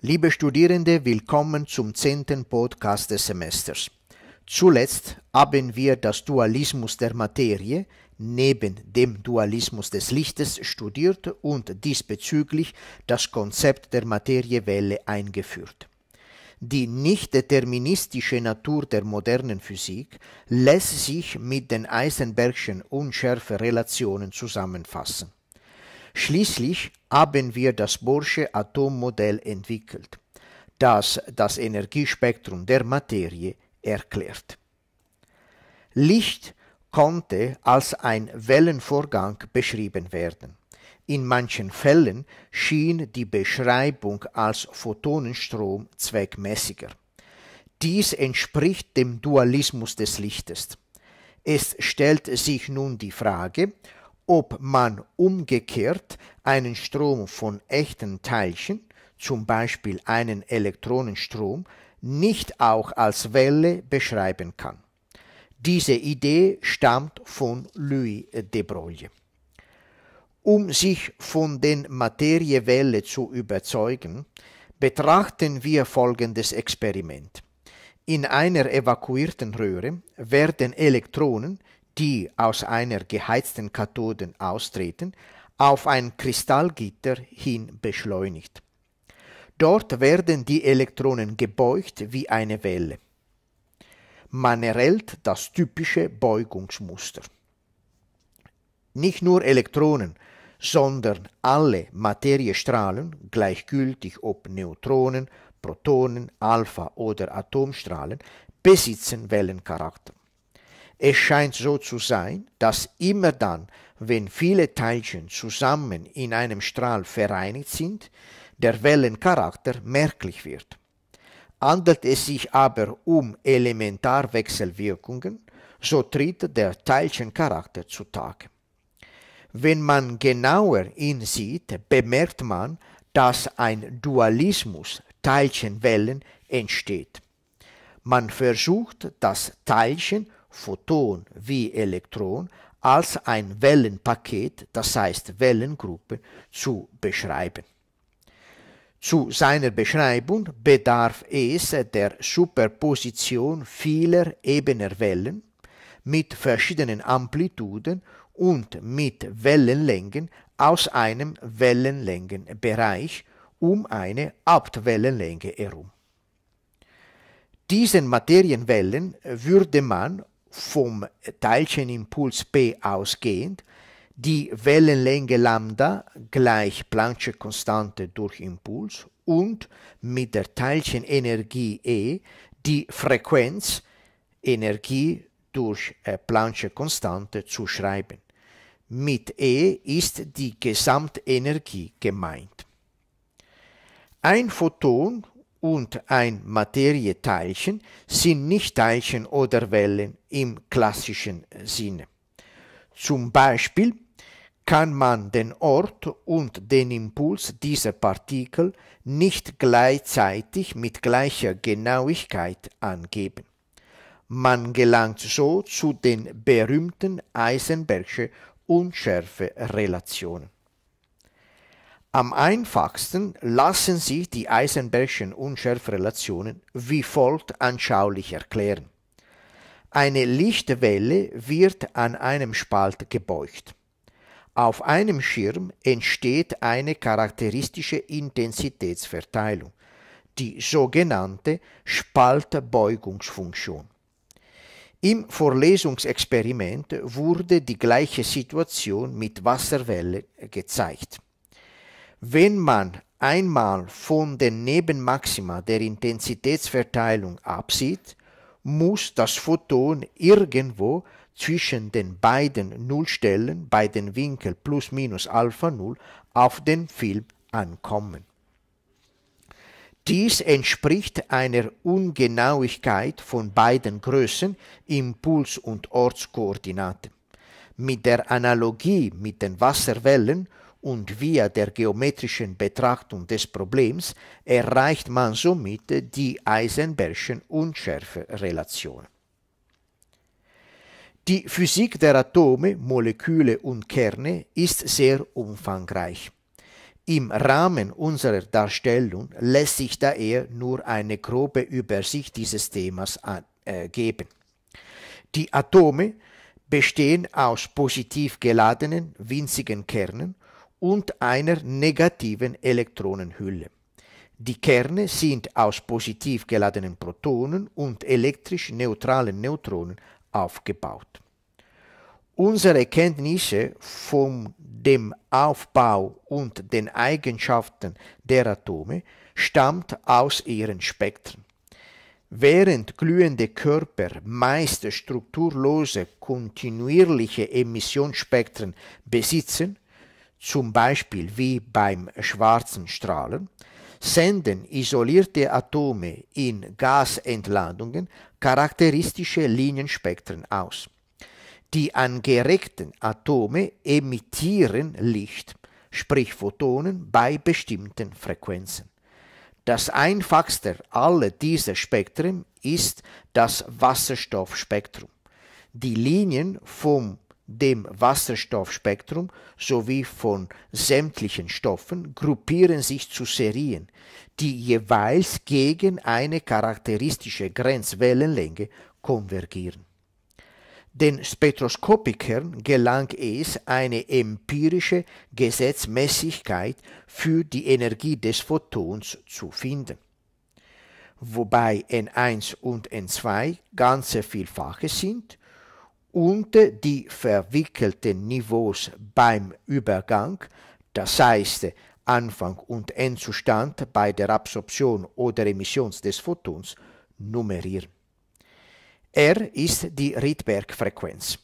Liebe Studierende, willkommen zum zehnten Podcast des Semesters. Zuletzt haben wir das Dualismus der Materie neben dem Dualismus des Lichtes studiert und diesbezüglich das Konzept der Materiewelle eingeführt. Die nicht deterministische Natur der modernen Physik lässt sich mit den Eisenbergschen Unschärferelationen zusammenfassen. Schließlich haben wir das Bohrsche Atommodell entwickelt, das das Energiespektrum der Materie erklärt. Licht konnte als ein Wellenvorgang beschrieben werden. In manchen Fällen schien die Beschreibung als Photonenstrom zweckmäßiger. Dies entspricht dem Dualismus des Lichtes. Es stellt sich nun die Frage, ob man umgekehrt einen Strom von echten Teilchen, zum Beispiel einen Elektronenstrom, nicht auch als Welle beschreiben kann. Diese Idee stammt von Louis de Broglie. Um sich von den Materiewelle zu überzeugen, betrachten wir folgendes Experiment. In einer evakuierten Röhre werden Elektronen, die aus einer geheizten Kathode austreten, auf ein Kristallgitter hin beschleunigt. Dort werden die Elektronen gebeugt wie eine Welle. Man erhält das typische Beugungsmuster. Nicht nur Elektronen, sondern alle Materiestrahlen, gleichgültig ob Neutronen, Protonen, Alpha oder Atomstrahlen, besitzen Wellencharakter. Es scheint so zu sein, dass immer dann, wenn viele Teilchen zusammen in einem Strahl vereinigt sind, der Wellencharakter merklich wird. Handelt es sich aber um Elementarwechselwirkungen, so tritt der Teilchencharakter zutage. Wenn man genauer ihn sieht, bemerkt man, dass ein Dualismus Teilchenwellen entsteht. Man versucht, das Teilchen Photon wie Elektron als ein Wellenpaket, das heißt Wellengruppe, zu beschreiben. Zu seiner Beschreibung bedarf es der Superposition vieler ebener Wellen mit verschiedenen Amplituden und mit Wellenlängen aus einem Wellenlängenbereich um eine Hauptwellenlänge herum. Diesen Materienwellen würde man vom Teilchenimpuls p ausgehend, die Wellenlänge lambda gleich Planck'sche Konstante durch Impuls und mit der Teilchenenergie E die Frequenz Energie durch äh, Planck'sche Konstante zu schreiben. Mit E ist die Gesamtenergie gemeint. Ein Photon und ein Materieteilchen sind nicht Teilchen oder Wellen im klassischen Sinne. Zum Beispiel kann man den Ort und den Impuls dieser Partikel nicht gleichzeitig mit gleicher Genauigkeit angeben. Man gelangt so zu den berühmten Eisenbergsche Unschärferelationen. Am einfachsten lassen sich die Eisenbergschen Unschärferelationen wie folgt anschaulich erklären. Eine Lichtwelle wird an einem Spalt gebeugt. Auf einem Schirm entsteht eine charakteristische Intensitätsverteilung, die sogenannte Spaltbeugungsfunktion. Im Vorlesungsexperiment wurde die gleiche Situation mit Wasserwelle gezeigt. Wenn man einmal von den Nebenmaxima der Intensitätsverteilung absieht, muss das Photon irgendwo zwischen den beiden Nullstellen bei den Winkel plus minus Alpha Null auf den Film ankommen. Dies entspricht einer Ungenauigkeit von beiden Größen, Impuls- und Ortskoordinaten. Mit der Analogie mit den Wasserwellen und via der geometrischen Betrachtung des Problems erreicht man somit die Eisenbergschen Unschärferelation. Die Physik der Atome, Moleküle und Kerne ist sehr umfangreich. Im Rahmen unserer Darstellung lässt sich daher nur eine grobe Übersicht dieses Themas äh, geben. Die Atome bestehen aus positiv geladenen winzigen Kernen, und einer negativen Elektronenhülle. Die Kerne sind aus positiv geladenen Protonen und elektrisch neutralen Neutronen aufgebaut. Unsere Kenntnisse von dem Aufbau und den Eigenschaften der Atome stammt aus ihren Spektren. Während glühende Körper meist strukturlose kontinuierliche Emissionsspektren besitzen, zum Beispiel wie beim schwarzen Strahlen, senden isolierte Atome in Gasentladungen charakteristische Linienspektren aus. Die angeregten Atome emittieren Licht, sprich Photonen, bei bestimmten Frequenzen. Das einfachste aller dieser Spektren ist das Wasserstoffspektrum. Die Linien vom dem Wasserstoffspektrum sowie von sämtlichen Stoffen gruppieren sich zu Serien, die jeweils gegen eine charakteristische Grenzwellenlänge konvergieren. Den Spektroskopikern gelang es, eine empirische Gesetzmäßigkeit für die Energie des Photons zu finden wobei N1 und N2 ganze Vielfache sind und die verwickelten Niveaus beim Übergang, das heißt Anfang und Endzustand bei der Absorption oder Emission des Photons, nummerieren. R ist die Rydberg-Frequenz.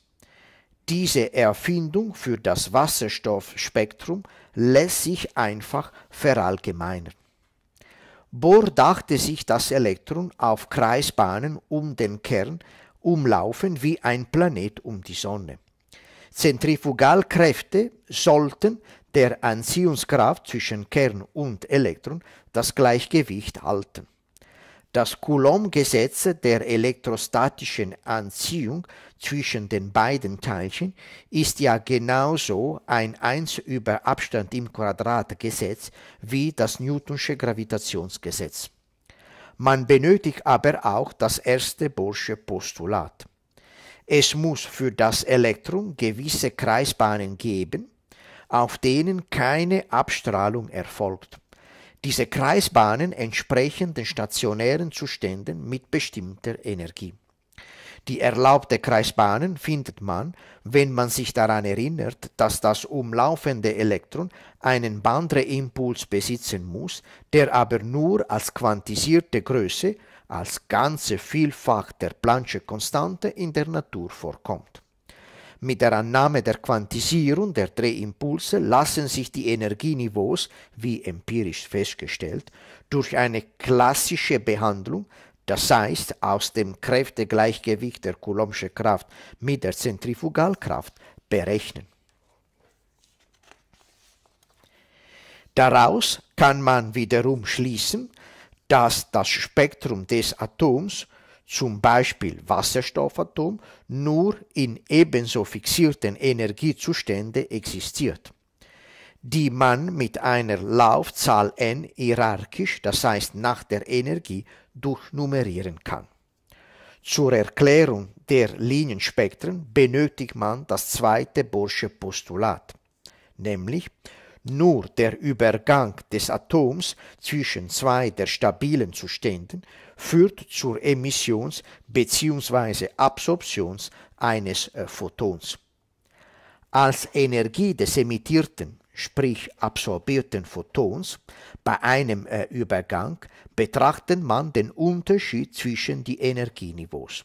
Diese Erfindung für das Wasserstoffspektrum lässt sich einfach verallgemeinern. Bohr dachte sich das Elektron auf Kreisbahnen um den Kern umlaufen wie ein Planet um die Sonne. Zentrifugalkräfte sollten der Anziehungskraft zwischen Kern und Elektron das Gleichgewicht halten. Das Coulomb-Gesetz der elektrostatischen Anziehung zwischen den beiden Teilchen ist ja genauso ein 1 über Abstand im Quadrat Gesetz wie das Newtonsche Gravitationsgesetz. Man benötigt aber auch das erste Bursche Postulat. Es muss für das Elektron gewisse Kreisbahnen geben, auf denen keine Abstrahlung erfolgt. Diese Kreisbahnen entsprechen den stationären Zuständen mit bestimmter Energie. Die erlaubte Kreisbahnen findet man, wenn man sich daran erinnert, dass das umlaufende Elektron einen Bandreimpuls besitzen muss, der aber nur als quantisierte Größe, als ganze Vielfach der Planck-Konstante in der Natur vorkommt. Mit der Annahme der Quantisierung der Drehimpulse lassen sich die Energieniveaus, wie empirisch festgestellt, durch eine klassische Behandlung das heißt, aus dem Kräftegleichgewicht der Coulombsche Kraft mit der Zentrifugalkraft berechnen. Daraus kann man wiederum schließen, dass das Spektrum des Atoms, zum Beispiel Wasserstoffatom, nur in ebenso fixierten Energiezuständen existiert die man mit einer Laufzahl n hierarchisch, das heißt nach der Energie, durchnummerieren kann. Zur Erklärung der Linienspektren benötigt man das zweite Borsche Postulat, nämlich nur der Übergang des Atoms zwischen zwei der stabilen Zuständen führt zur Emissions- bzw. Absorptions eines äh, Photons. Als Energie des emittierten sprich absorbierten Photons, bei einem äh, Übergang betrachtet man den Unterschied zwischen die Energieniveaus.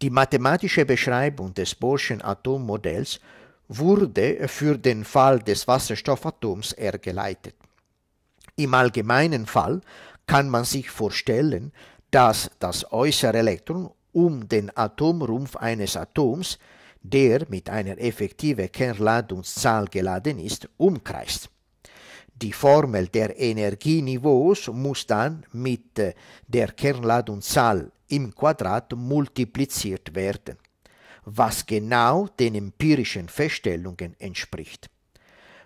Die mathematische Beschreibung des Bohrschen Atommodells wurde für den Fall des Wasserstoffatoms hergeleitet. Im allgemeinen Fall kann man sich vorstellen, dass das äußere Elektron um den Atomrumpf eines Atoms der mit einer effektiven Kernladungszahl geladen ist, umkreist. Die Formel der Energieniveaus muss dann mit äh, der Kernladungszahl im Quadrat multipliziert werden, was genau den empirischen Feststellungen entspricht.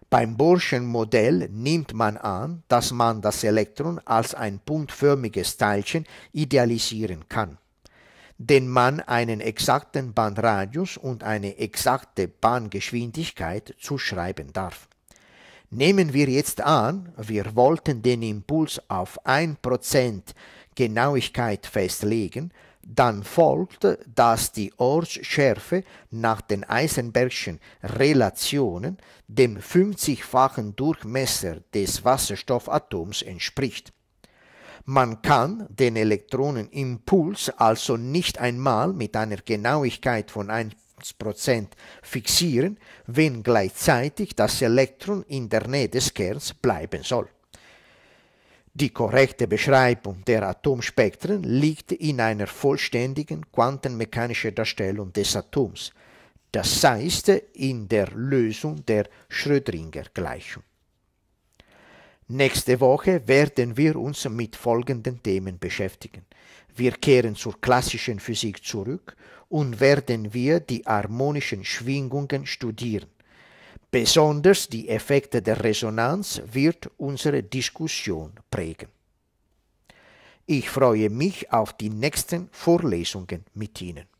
Beim Bohrschen Modell nimmt man an, dass man das Elektron als ein punktförmiges Teilchen idealisieren kann den man einen exakten Bahnradius und eine exakte Bahngeschwindigkeit zuschreiben darf. Nehmen wir jetzt an, wir wollten den Impuls auf 1% Genauigkeit festlegen, dann folgt, dass die Ortsschärfe nach den Eisenbergschen Relationen dem 50-fachen Durchmesser des Wasserstoffatoms entspricht. Man kann den Elektronenimpuls also nicht einmal mit einer Genauigkeit von 1% fixieren, wenn gleichzeitig das Elektron in der Nähe des Kerns bleiben soll. Die korrekte Beschreibung der Atomspektren liegt in einer vollständigen quantenmechanischen Darstellung des Atoms, das heißt in der Lösung der Schrödinger-Gleichung. Nächste Woche werden wir uns mit folgenden Themen beschäftigen. Wir kehren zur klassischen Physik zurück und werden wir die harmonischen Schwingungen studieren. Besonders die Effekte der Resonanz wird unsere Diskussion prägen. Ich freue mich auf die nächsten Vorlesungen mit Ihnen.